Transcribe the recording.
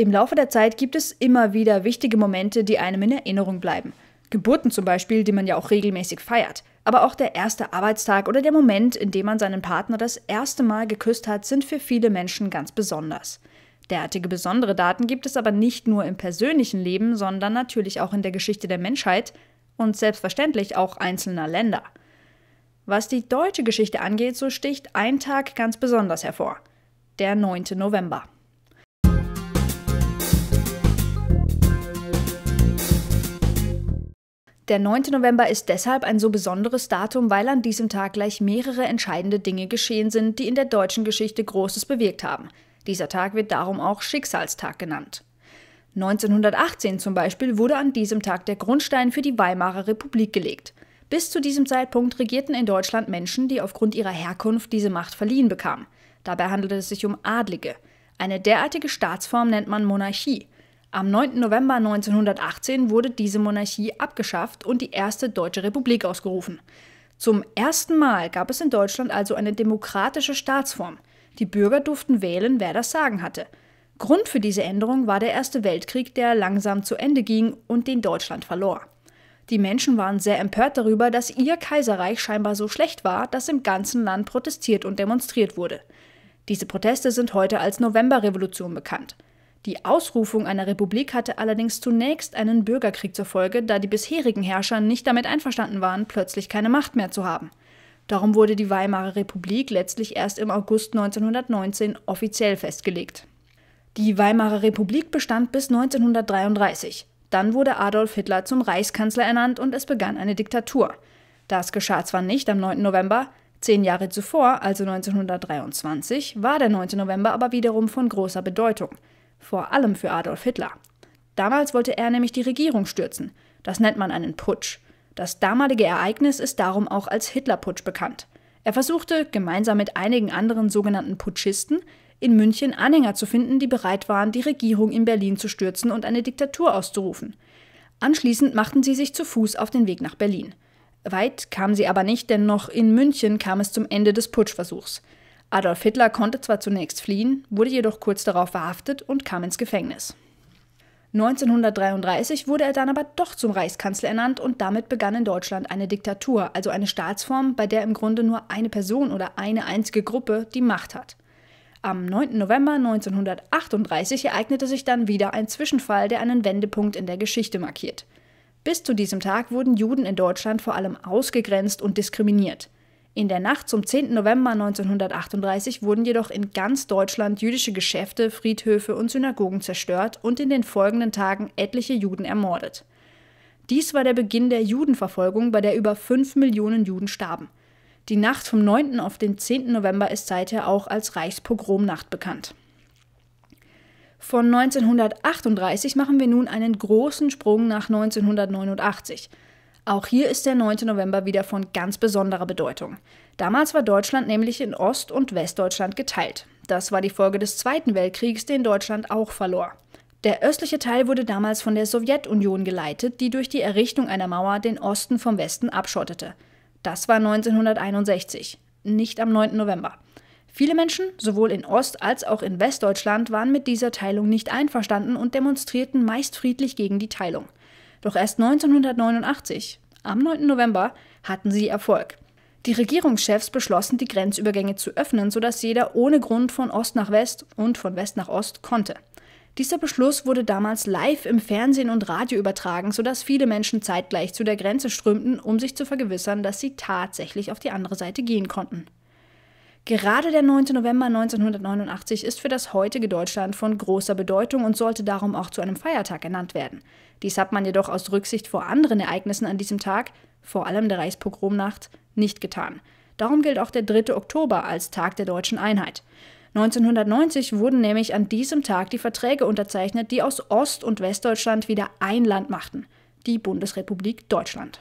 Im Laufe der Zeit gibt es immer wieder wichtige Momente, die einem in Erinnerung bleiben. Geburten zum Beispiel, die man ja auch regelmäßig feiert. Aber auch der erste Arbeitstag oder der Moment, in dem man seinen Partner das erste Mal geküsst hat, sind für viele Menschen ganz besonders. Derartige besondere Daten gibt es aber nicht nur im persönlichen Leben, sondern natürlich auch in der Geschichte der Menschheit und selbstverständlich auch einzelner Länder. Was die deutsche Geschichte angeht, so sticht ein Tag ganz besonders hervor. Der 9. November. Der 9. November ist deshalb ein so besonderes Datum, weil an diesem Tag gleich mehrere entscheidende Dinge geschehen sind, die in der deutschen Geschichte Großes bewirkt haben. Dieser Tag wird darum auch Schicksalstag genannt. 1918 zum Beispiel wurde an diesem Tag der Grundstein für die Weimarer Republik gelegt. Bis zu diesem Zeitpunkt regierten in Deutschland Menschen, die aufgrund ihrer Herkunft diese Macht verliehen bekamen. Dabei handelte es sich um Adlige. Eine derartige Staatsform nennt man Monarchie. Am 9. November 1918 wurde diese Monarchie abgeschafft und die erste deutsche Republik ausgerufen. Zum ersten Mal gab es in Deutschland also eine demokratische Staatsform. Die Bürger durften wählen, wer das Sagen hatte. Grund für diese Änderung war der Erste Weltkrieg, der langsam zu Ende ging und den Deutschland verlor. Die Menschen waren sehr empört darüber, dass ihr Kaiserreich scheinbar so schlecht war, dass im ganzen Land protestiert und demonstriert wurde. Diese Proteste sind heute als Novemberrevolution bekannt. Die Ausrufung einer Republik hatte allerdings zunächst einen Bürgerkrieg zur Folge, da die bisherigen Herrscher nicht damit einverstanden waren, plötzlich keine Macht mehr zu haben. Darum wurde die Weimarer Republik letztlich erst im August 1919 offiziell festgelegt. Die Weimarer Republik bestand bis 1933. Dann wurde Adolf Hitler zum Reichskanzler ernannt und es begann eine Diktatur. Das geschah zwar nicht am 9. November, zehn Jahre zuvor, also 1923, war der 9. November aber wiederum von großer Bedeutung. Vor allem für Adolf Hitler. Damals wollte er nämlich die Regierung stürzen. Das nennt man einen Putsch. Das damalige Ereignis ist darum auch als Hitlerputsch bekannt. Er versuchte, gemeinsam mit einigen anderen sogenannten Putschisten, in München Anhänger zu finden, die bereit waren, die Regierung in Berlin zu stürzen und eine Diktatur auszurufen. Anschließend machten sie sich zu Fuß auf den Weg nach Berlin. Weit kamen sie aber nicht, denn noch in München kam es zum Ende des Putschversuchs. Adolf Hitler konnte zwar zunächst fliehen, wurde jedoch kurz darauf verhaftet und kam ins Gefängnis. 1933 wurde er dann aber doch zum Reichskanzler ernannt und damit begann in Deutschland eine Diktatur, also eine Staatsform, bei der im Grunde nur eine Person oder eine einzige Gruppe die Macht hat. Am 9. November 1938 ereignete sich dann wieder ein Zwischenfall, der einen Wendepunkt in der Geschichte markiert. Bis zu diesem Tag wurden Juden in Deutschland vor allem ausgegrenzt und diskriminiert. In der Nacht zum 10. November 1938 wurden jedoch in ganz Deutschland jüdische Geschäfte, Friedhöfe und Synagogen zerstört und in den folgenden Tagen etliche Juden ermordet. Dies war der Beginn der Judenverfolgung, bei der über 5 Millionen Juden starben. Die Nacht vom 9. auf den 10. November ist seither auch als Reichspogromnacht bekannt. Von 1938 machen wir nun einen großen Sprung nach 1989. Auch hier ist der 9. November wieder von ganz besonderer Bedeutung. Damals war Deutschland nämlich in Ost- und Westdeutschland geteilt. Das war die Folge des Zweiten Weltkriegs, den Deutschland auch verlor. Der östliche Teil wurde damals von der Sowjetunion geleitet, die durch die Errichtung einer Mauer den Osten vom Westen abschottete. Das war 1961, nicht am 9. November. Viele Menschen, sowohl in Ost- als auch in Westdeutschland, waren mit dieser Teilung nicht einverstanden und demonstrierten meist friedlich gegen die Teilung. Doch erst 1989, am 9. November, hatten sie Erfolg. Die Regierungschefs beschlossen, die Grenzübergänge zu öffnen, sodass jeder ohne Grund von Ost nach West und von West nach Ost konnte. Dieser Beschluss wurde damals live im Fernsehen und Radio übertragen, sodass viele Menschen zeitgleich zu der Grenze strömten, um sich zu vergewissern, dass sie tatsächlich auf die andere Seite gehen konnten. Gerade der 9. November 1989 ist für das heutige Deutschland von großer Bedeutung und sollte darum auch zu einem Feiertag ernannt werden. Dies hat man jedoch aus Rücksicht vor anderen Ereignissen an diesem Tag, vor allem der Reichspogromnacht, nicht getan. Darum gilt auch der 3. Oktober als Tag der deutschen Einheit. 1990 wurden nämlich an diesem Tag die Verträge unterzeichnet, die aus Ost- und Westdeutschland wieder ein Land machten, die Bundesrepublik Deutschland.